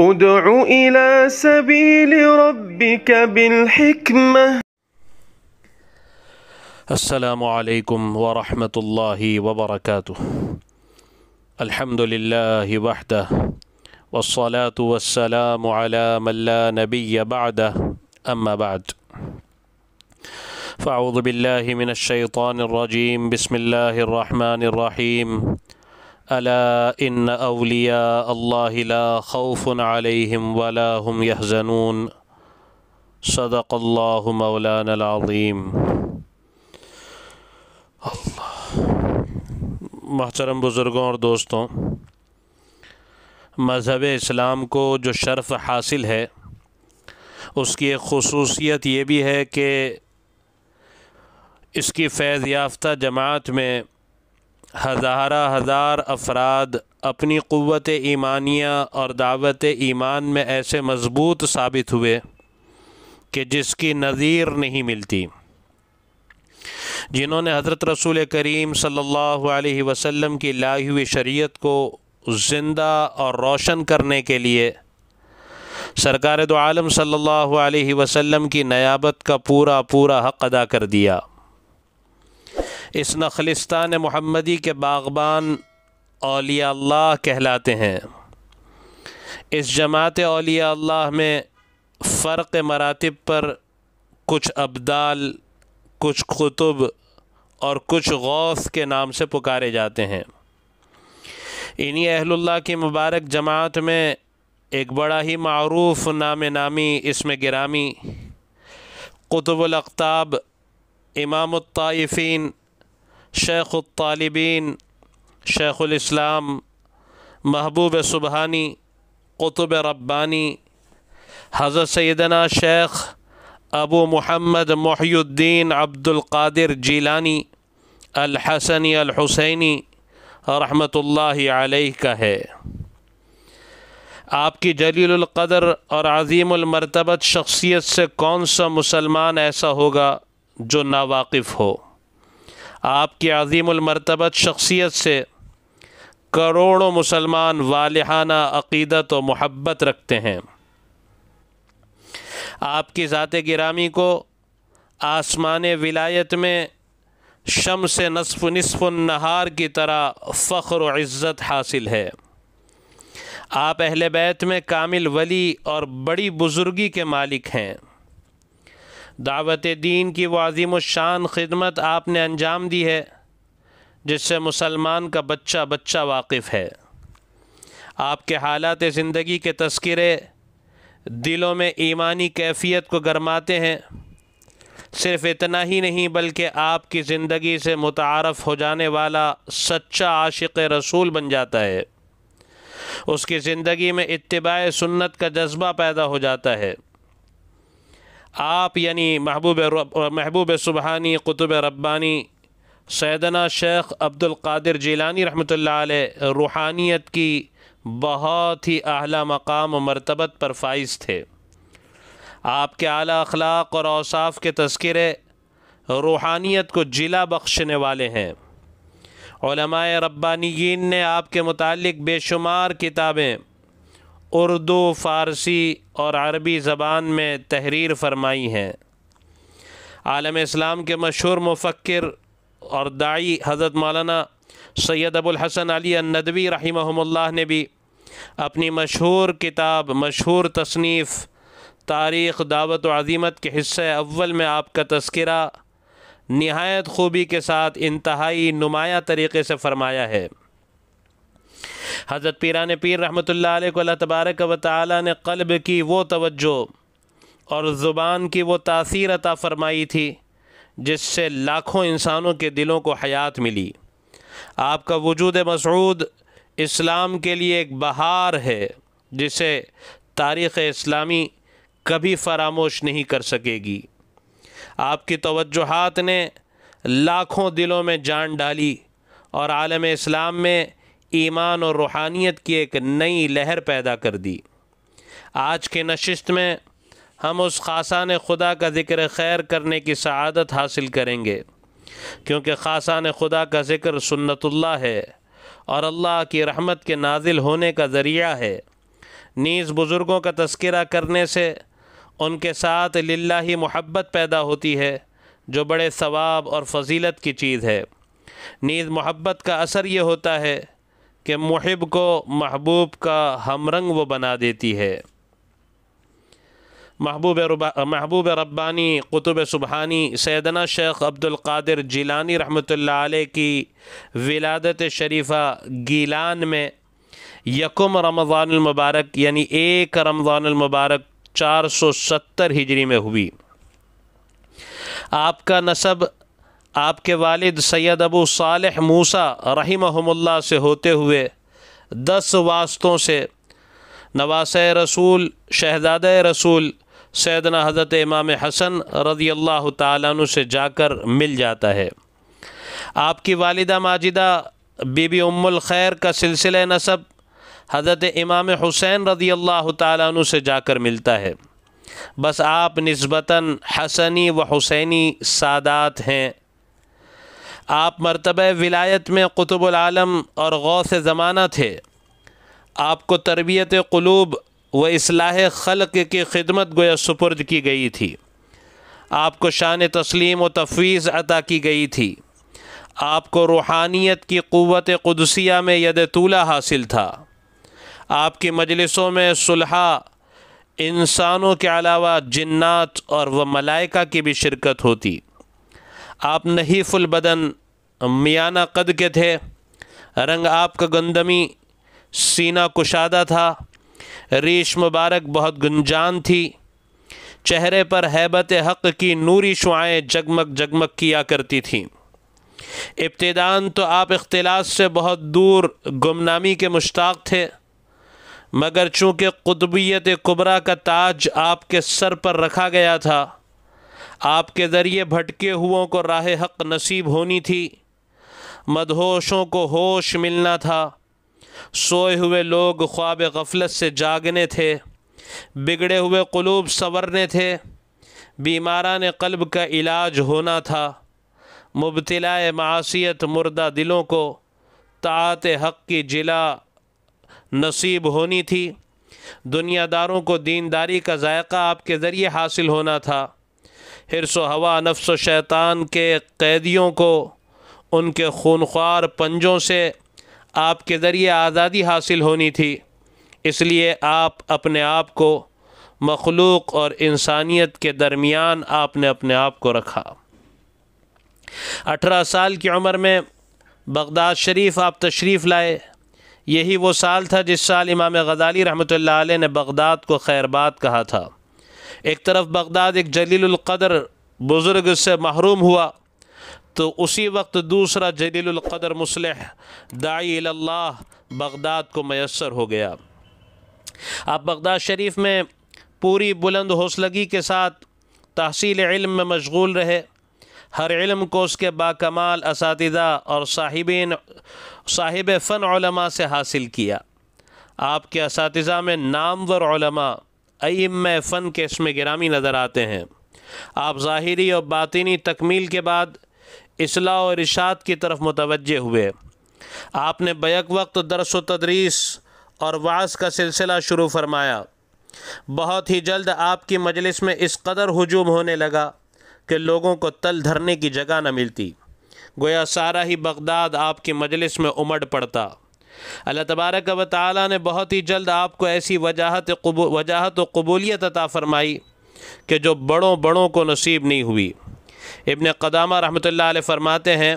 ادع إلى سبيل ربك بالحكمة السلام عليكم ورحمة الله وبركاته الحمد لله وحده والصلاة والسلام على من لا نبي بعده أما بعد فأعوذ بالله من الشيطان الرجيم بسم الله الرحمن الرحيم अला इन अलिया अल्लाह खौफ़ुन अलैहिम वला यहजनून सदक़ल्लाहु मौलाना अज़ीम महतरम बुज़ुर्गों और दोस्तों मज़हब इस्लाम को जो शर्फ़ हासिल है उसकी एक खसूसियत ये भी है कि इसकी फैज़ याफ्ता जमात में हज़ारा हज़ार अफराद अपनी क़वत ईमानिया और दावत ईमान में ऐसे मज़बूत साबित हुए कि जिसकी नज़ीर नहीं मिलती जिन्होंने हज़रत रसूल करीम सल्लल्लाहु अलैहि वसल्लम की लाई हुई शरीयत को ज़िंदा और रोशन करने के लिए सरकार दो आलम सल्लल्लाहु अलैहि वसल्लम की नयाबत का पूरा पूरा हक़ अदा कर दिया इस नखलिस्तान महमदी के बाग़बान अलिया अल्लाह कहलाते हैं इस जमात अलिया अल्लाह में फ़र्क मरातब पर कुछ अब्दाल कुछ कुतुब और कुछ गौस के नाम से पुकारे जाते हैं इन्हीं अहलुल्ला की मुबारक जमात में एक बड़ा ही मरूफ नाम नामी इसमें गिरामी कुतुबुलताब इमाम शेख तालबिन इस्लाम महबूब सुबहानी कुतुब रब्बानी हज़रत सैदना शेख अबू मोहम्मद मोहुद्दीन अब्दुल्कर जीलानी अलहसनी अलहुसैनी रहमतुल्लाह आलही का है आपकी जलीलक़दर और अज़ीमरतबत शख्सियत से कौन सा मुसलमान ऐसा होगा जो नावाकिफ़ हो आपकी अजीमरतबत शख्सियत से करोड़ों मुसलमान वालहाना अकीदत व महब्बत रखते हैं आपकी ज़ात गिरामी को आसमान विलायत में शम से नसफ़ नसफ़ नहार की तरह फ़ख्र इज़्ज़त हासिल है आप अहल बैत में कामिल वली और बड़ी बुज़ुर्गी के मालिक हैं दावत दीन की वाजिम शान खिदमत आपने अंजाम दी है जिससे मुसलमान का बच्चा बच्चा वाकिफ़ है आपके हालात ज़िंदगी के तस्करे दिलों में ईमानी कैफियत को गरमाते हैं सिर्फ इतना ही नहीं बल्कि आपकी ज़िंदगी से मुतारफ़ हो जाने वाला सच्चा आशिक रसूल बन जाता है उसकी ज़िंदगी में इतबा सुन्नत का जज्बा पैदा हो जाता है आप यानी महबूब महबूब सुबहानी कुतुब रब्बानी सैदना शेख अब्दुल्कादिर जीलानी रहमत रूहानियत की बहुत ही अहला मकाम मरतबत पर फाइज थे आपके आला अखलाक और अवसाफ के तस्करे रूहानियत को जिला बख्शने वाले हैं रब्बानीन ने आपके मुतालिक बेशुमार किताबें उर्दू फ़ारसी और अरबी ज़बान में तहरीर फरमाई हैं आलम इस्लाम के मशहूर मफ़क्र और दाई हज़रत मौलाना सैयद अबुल हसन अली नदवी रहीमल्ला ने भी अपनी मशहूर किताब मशहूर तसनीफ़ तारीख़ दावत अजीमत के हिस्से अव्वल में आपका तस्करा नहायत खूबी के साथ इंतहाई नुमाया तरीके से फ़रमाया है हज़रत पीरान पीर रहमत ला को अल्लाह तबारक व ताली ने कल्ब की वो तोज्जो और ज़ुबान की वो तासीर अता फ़रमाई थी जिससे लाखों इंसानों के दिलों को हयात मिली आपका वजूद मसरूद इस्लाम के लिए एक बहार है जिसे तारीख़ इस्लामी कभी फरामोश नहीं कर सकेगी आपकी तोज्जोहत ने लाखों दिलों में जान डाली और आलम इस्लाम में ईमान और रूहानियत की एक नई लहर पैदा कर दी आज के नशस्त में हम उस खासान खुदा का ज़िक्र खैर करने की सआदत हासिल करेंगे क्योंकि खासान खुदा का ज़िक्र सुन्नतुल्लाह है और अल्लाह की रहमत के नाजिल होने का ज़रिया है नीज़ बुज़ुर्गों का तस्करा करने से उनके साथ लिल्ला ही मोहब्बत पैदा होती है जो बड़े सवाब और फजीलत की चीज़ है नीज़ मोहब्बत का असर ये होता है कि महब को महबूब का हमरंग वो बना देती है महबूब महबूब रब्बानी कुतुब सुबहानी सैदना शेख अब्दुल्कर जिलानी रहमत की विलादत शरीफ़ा गीलान में यकुम रमज़ानमबारक यानी एक रमज़ानमबारक चार सौ सत्तर हिजरी में हुई आपका नसब आपके वालिद सैयद अबू साल मूसा रहीमहमुल्ला से होते हुए दस वास्तों से नवास रसूल शहजाद रसूल सैदना हज़रत इमाम हसन रजी अल्लाह तु से जाकर मिल जाता है आपकी वालदा माजिदा बीबी उम्मुल खैर का सिलसिला नसब हज़रत इमाम हुसैन रज़ी अल्लाह तु से जाकर मिलता है बस आप नस्बता हसनी व हुसैनी सादात हैं आप मरतब विलायत में कुतुबालम और गौ से ज़माना थे आपको तरबियत क़लूब व असलाह खलक की खिदमत गोया सुपुर्द की गई थी आपको शान तस्लीम व तफवीज़ अदा की गई थी आपको रूहानियत की क़वत कदसिया में यद तूला हासिल था आपकी मजलिसों में सुलह इंसानों के अलावा जन्ात और व मलाइका की भी शिरकत होती आप नहीं फुलबदन मियाना कद के थे रंग आपका गंदमी सीना कुशादा था रीश मुबारक बहुत गुंजान थी चेहरे पर हैबत हक़ की नूरी शुआएँ जगमग जगमग किया करती थीं इब्तदान तो आप इख्तलास से बहुत दूर गुमनामी के मुश्ताक थे मगर चूँकि कुतबियत कुबरा का ताज आपके सर पर रखा गया था आपके ज़रिए भटके हुओं को राह हक़ नसीब होनी थी मदहोशों को होश मिलना था सोए हुए लोग ख्वाब गफलत से जागने थे बिगड़े हुए क़लूब संवरने थे बीमारान कल्ब का इलाज होना था मुबतलाए मासीत मुर्दा दिलों को तात हक़ की जिला नसीब होनी थी दुनियादारों को दीनदारी का जायका आपके ज़रिए हासिल होना था हिरसो हवा नफ्स शैतान के कैदियों को उनके खूनख्वार पंजों से आपके ज़रिए आज़ादी हासिल होनी थी इसलिए आप अपने आप को मखलूक और इंसानियत के दरमियान आपने अपने आप को रखा अठारह साल की उम्र में बगदाद शरीफ आप तशरीफ़ लाए यही वो साल था जिस साल इमाम गजाली रहमत ने बगदाद को खैरबाद कहा था एक तरफ बगदाद एक जलीलक़दर बुज़ुर्ग से महरूम हुआ तो उसी वक्त दूसरा जलीलकदर मुसलह दाई बगदाद को मैसर हो गया आप बगदाद शरीफ में पूरी बुलंद हौसलगी के साथ तहसील इल्म में मशगूल रहे हर इल्म को उसके बाकमाल इस और साहिबिन साहिब फ़न से हासिल किया आपके इस में नामवर अम फ़न के इसमें गिरामी नज़र आते हैं आप ज़ाहरी और बातिनी तकमील के बाद असलाह और इशात की तरफ मुतवजह हुए आपने बैक वक्त दरस व तदरीस और वास का सिलसिला शुरू फरमाया बहुत ही जल्द आपकी मजलिस में इस कदर हजूम होने लगा कि लोगों को तल धरने की जगह न मिलती गोया सारा ही बगदाद आपकी मजलिस में उमड़ पड़ता अल्लाह तबारक व ताली ने बहुत ही जल्द आपको ऐसी वजाहत वजाहत व अता फ़रमाई कि जो बड़ों बड़ों को नसीब नहीं हुई इबन कदामा रहमत ला फरमाते हैं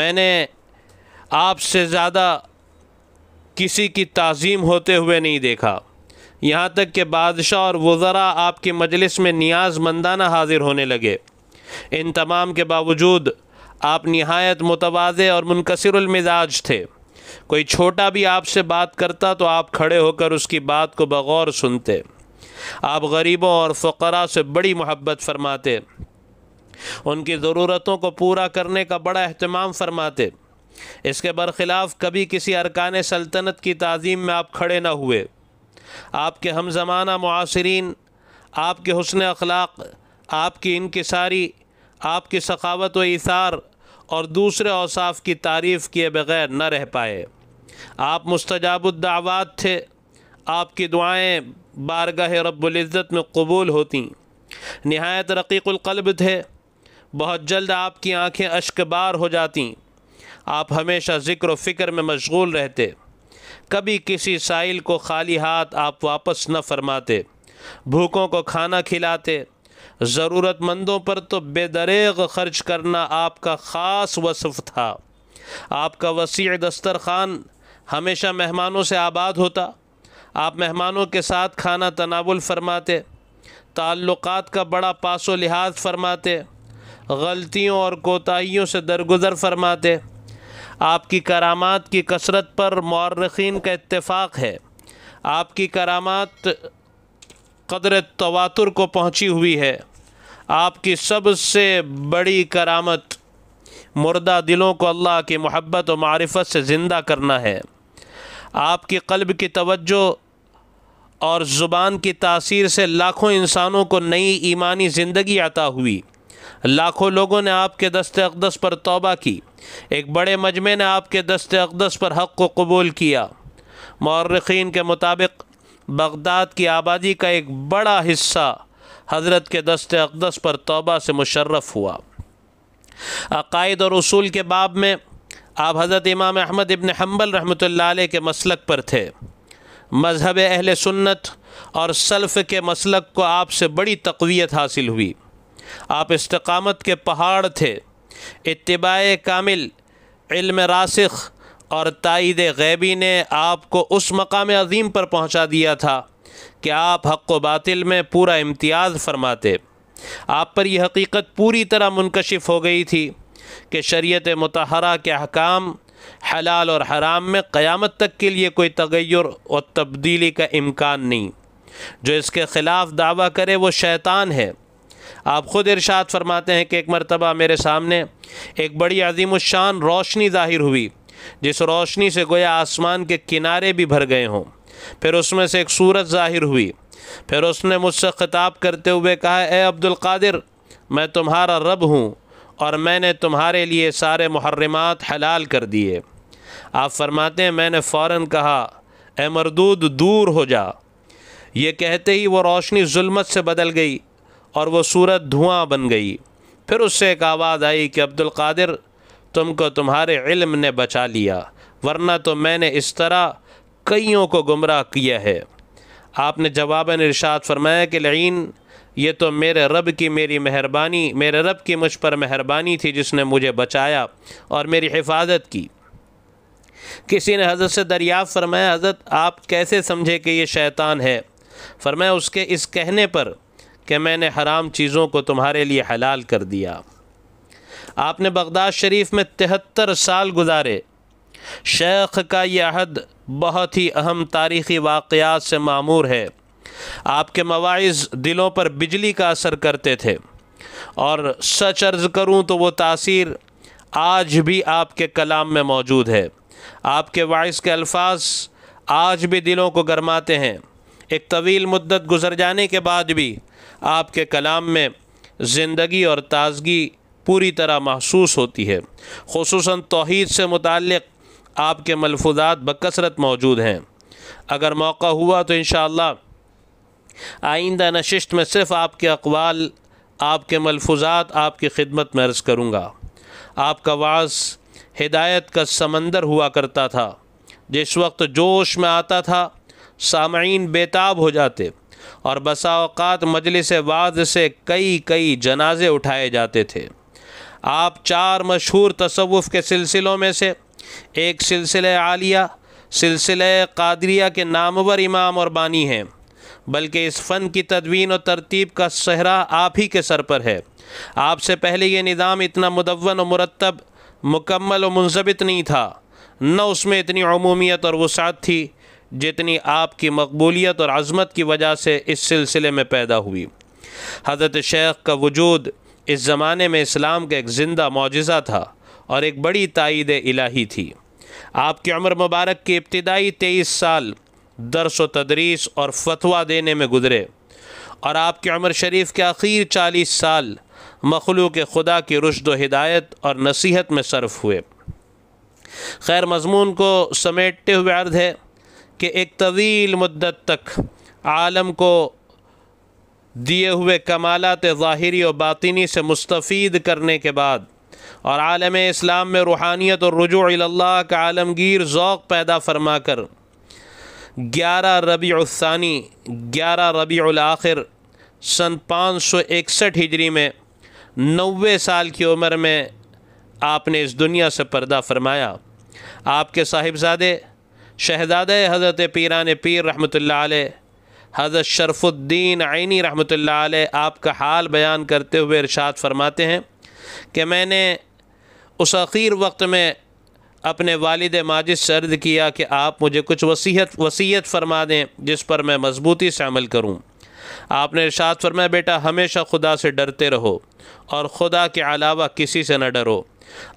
मैंने आपसे ज़्यादा किसी की तज़ीम होते हुए नहीं देखा यहाँ तक कि बादशाह और वज़रा आपके मजलिस में नियाज मंदाना हाजिर होने लगे इन तमाम के बावजूद आप नहायत मुतवाज़े और मुनकसरमिजाज थे कोई छोटा भी आपसे बात करता तो आप खड़े होकर उसकी बात को बगौर सुनते आप गरीबों और फ़करा से बड़ी मोहब्बत फरमाते उनकी ज़रूरतों को पूरा करने का बड़ा अहतमाम फरमाते इसके बरखिलाफ़ कभी किसी अरकान सल्तनत की तज़ीम में आप खड़े ना हुए आपके हम जमाना मुआसरीन आपके हसन अखलाक आपकी इनकसारी आपकी सखावत व इसार और दूसरे औसाफ की तारीफ़ किए बगैर न रह पाए आप मुस्तजाबुद्दावात थे आपकी दुआएँ बारगाह रबुल्ज़त में कबूल होती नहायत रकीक़लकल्ब थे बहुत जल्द आपकी आंखें अशकबार हो जाती आप हमेशा ज़िक्र फ़िक्र में मशगूल रहते कभी किसी साइल को खाली हाथ आप वापस न फरमाते भूखों को खाना खिलाते ज़रूरतमंदों पर तो बेदरेग खर्च करना आपका ख़ास वसफ़ था आपका वसी दस्तर खान हमेशा मेहमानों से आबाद होता आप मेहमानों के साथ खाना तनावुल फरमाते ताल्लुक़ात का बड़ा पासो लिहाज फरमाते गलतियों और कोताहियों से दरगुजर फरमाते आपकी करामात की कसरत पर मौरखीन का इत्तेफाक है आपकी करामात कदर तवातुर को पहुंची हुई है आपकी सबसे बड़ी करामत मुर्दा दिलों को अल्लाह की मोहब्बत और मारफत से ज़िंदा करना है आपकी कल्ब की तवज्जो और ज़ुबान की तासीर से लाखों इंसानों को नई ईमानी ज़िंदगी आता हुई लाखों लोगों ने आपके दस्त अकदस पर तोबा की एक बड़े मजमे ने आपके दस्त अकदस पर हक़ को कबूल किया मौरखीन के मुताबिक बगदाद की आबादी का एक बड़ा हिस्सा हज़रत के दस्त अकदस पर तोबा से मुशर्रफ हुआ अकायद और असूल के बाब में आप हज़रत इमाम अहमद इबन हम्बल रहमत के मसलक पर थे मज़हब अहल सुन्नत और सल्फ़ के मसलक को आपसे बड़ी तकवीत हासिल हुई आप इस्तकामत के पहाड़ थे इतबा कामिल इल्म रासिख और तायद गैबी ने आपको उस मकाम अजीम पर पहुंचा दिया था कि आप हक व बातिल में पूरा इम्तियाज़ फरमाते आप पर यह हकीकत पूरी तरह मुनकशिफ हो गई थी कि शरीत मतहरा के अहकाम हलाल और हराम में क़यामत तक के लिए कोई तगैर और तब्दीली का इम्कान नहीं जो इसके ख़िलाफ़ दावा करे वो शैतान है आप ख़ुद इरशाद फरमाते हैं कि एक मरतबा मेरे सामने एक बड़ी अजीम शान रोशनी ज़ाहिर हुई जिस रोशनी से गोया आसमान के किनारे भी भर गए हों फिर उसमें से एक सूरत ज़ाहिर हुई फिर उसने मुझसे ख़िताब करते हुए कहा ए अब्दुल कादिर मैं तुम्हारा रब हूँ और मैंने तुम्हारे लिए सारे मुहर्रमात हलाल कर दिए आप फरमाते हैं मैंने फ़ौर कहा ए मरदूद दूर हो जा ये कहते ही वो रोशनी जुल्मत से बदल गई और वो सूरत धुआं बन गई फिर उससे एक आवाज़ आई कि अब्दुल कादिर तुमको तुम्हारे इल्म ने बचा लिया वरना तो मैंने इस तरह कईयों को गुमराह किया है आपने जवाब इरशाद फरमाया कि लईन ये तो मेरे रब की मेरी मेहरबानी मेरे रब की मुझ पर मेहरबानी थी जिसने मुझे बचाया और मेरी हिफाजत की किसी ने हज़रत से दरिया फरमाया हज़रत आप कैसे समझे कि ये शैतान है फरमाया उसके इस कहने पर कि मैंने हराम चीज़ों को तुम्हारे लिए हलाल कर दिया आपने बगदाद शरीफ में तिहत्तर साल गुजारे शेख का यह अहद बहुत ही अहम तारीख़ी वाक़ात से मामूर है आपके मवाइज़ दिलों पर बिजली का असर करते थे और सच अर्ज़ करूँ तो वो तासीर आज भी आपके कलाम में मौजूद है आपके वाइस के अल्फाज आज भी दिलों को गरमाते हैं एक तवील मुद्दत गुजर जाने के बाद भी आपके कलाम में ज़िंदगी और ताज़गी पूरी तरह महसूस होती है खसूस तोहद से मुतक़ आपके मलफूजात बकसरत मौजूद हैं अगर मौका हुआ तो इन आइंदा नशिस्त में सिर्फ़ आपके अकवाल आपके मलफूज़ा आपकी खिदमत में अर्ज़ करूँगा आपका वास हिदायत का समंदर हुआ करता था जिस वक्त जोश में आता था सामीन बेताब हो जाते और बसाओकात मजलिस वाद से कई कई जनाजे उठाए जाते थे आप चार मशहूर तसवुफ़ के सिलसिलों में से एक सिलसिले आलिया सिलसिले कादरिया के नामवर इमाम और बानी हैं बल्कि इस फ़न की तदवीन और तरतीब का सहरा आप ही के सर पर है आपसे पहले ये निज़ाम इतना मुदवन और मरतब मुकम्मल और मुंजबित नहीं था न उसमें इतनी अमूमियत और वसात थी जितनी आपकी मकबूलियत और आज़मत की वजह से इस सिलसिले में पैदा हुई हज़रत शेख का वजूद इस ज़माने में इस्लाम का एक ज़िंदा मुजज़ा था और एक बड़ी तइद इलाही थी आपकी उम्र मुबारक की इब्तदाई तेईस साल दरस व तदरीस और फतवा देने में गुजरे और आपकी उम्र शरीफ के आखिर चालीस साल मखलू के खुदा की रुशद व हिदायत और नसीहत में सर्फ हुए खैर मजमून को समेटते हुए अर्द है कि एक तवील मदत तक आलम को दिए हुए कमालत ज़ाहरी और बातिनी से मुस्तफ़ करने के बाद और आलम इस्लाम में रूहानियत और रजू अल्लाह का आलमगीर ओक़ पैदा फरमा कर ग्यारह रबी ग्यारह रबी आखिर सन पाँच सौ इकसठ हिजरी में नबे साल की उम्र में आपने इस दुनिया से पर्दा फरमाया आपके साहिबजादे शहजाद हज़रत पीरान पीर रहमत हज़रत शरफुद्दीन आइनी रहमत आपका हाल बयान करते हुए इरशाद फरमाते हैं कि मैंने उस अख़ीर वक्त में अपने वालद माजिद से अर्द किया कि आप मुझे कुछ वसीहत वसीयत फरमा दें जिस पर मैं मजबूती से अमल करूँ आपने इरशाद फरमाया बेटा हमेशा खुदा से डरते रहो और खुदा के अलावा किसी से न डरो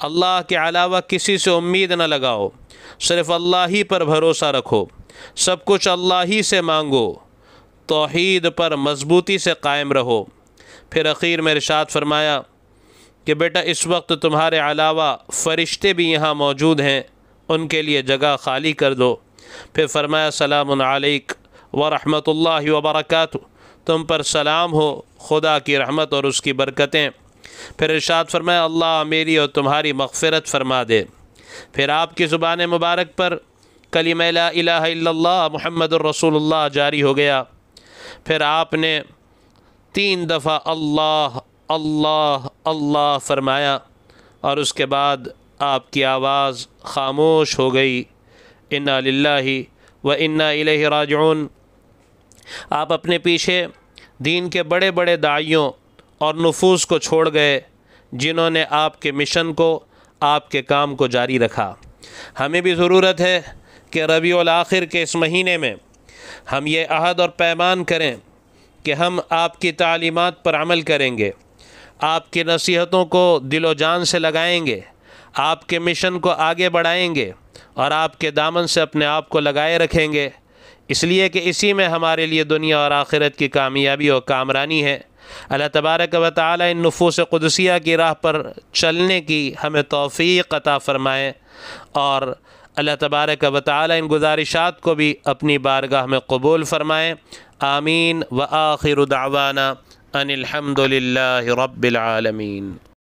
अल्लाह के अलावा किसी से उम्मीद न लगाओ सिर्फ अल्लाह ही पर भरोसा रखो सब कुछ अल्लाह ही से मांगो तोहद पर मजबूती से कायम रहो फिर अखीर में रिशात फरमाया कि बेटा इस वक्त तुम्हारे अलावा फ़रिश्ते भी यहाँ मौजूद हैं उनके लिए जगह खाली कर दो फिर फरमाया सलाम अलैक व ला वबरक तुम पर सलाम हो खुदा की रहमत और उसकी बरकतें फिर इर्शाद फरमाए अल्लाह मेरी और तुम्हारी मगफरत फरमा दे फिर आपकी ज़ुबान मुबारक पर कलीम महमद रसूल जारी हो गया फिर आपने तीन दफ़ा अल्लाह अल्लाह अल्लाह फरमाया और उसके बाद आपकी आवाज़ खामोश हो गई इन्ना लाही व इन्ना राजून आप अपने पीछे दीन के बड़े बड़े दाइयों और नफूस को छोड़ गए जिन्होंने आपके मिशन को आपके काम को जारी रखा हमें भी ज़रूरत है कि रबी आखिर के इस महीने में हम ये अहद और पैमान करें कि हम आपकी तालीमत पर अमल करेंगे आपकी नसीहतों को दिलो जान से लगाएंगे आपके मिशन को आगे बढ़ाएंगे और आपके दामन से अपने आप को लगाए रखेंगे इसलिए कि इसी में हमारे लिए दुनिया और आखिरत की कामयाबी और कामरानी है अल्लाह तबारक व ताली इन नफूस कुदसिया की राह पर चलने की हमें तोफ़ी अता फ़रमाएँ और अल्लाह तबारक व ताली इन गुजारिशात को भी अपनी बारगाह में कबूल फ़रमाएँ आमीन व आखिर दावाना अनिलहमदिल्ल रबालमीन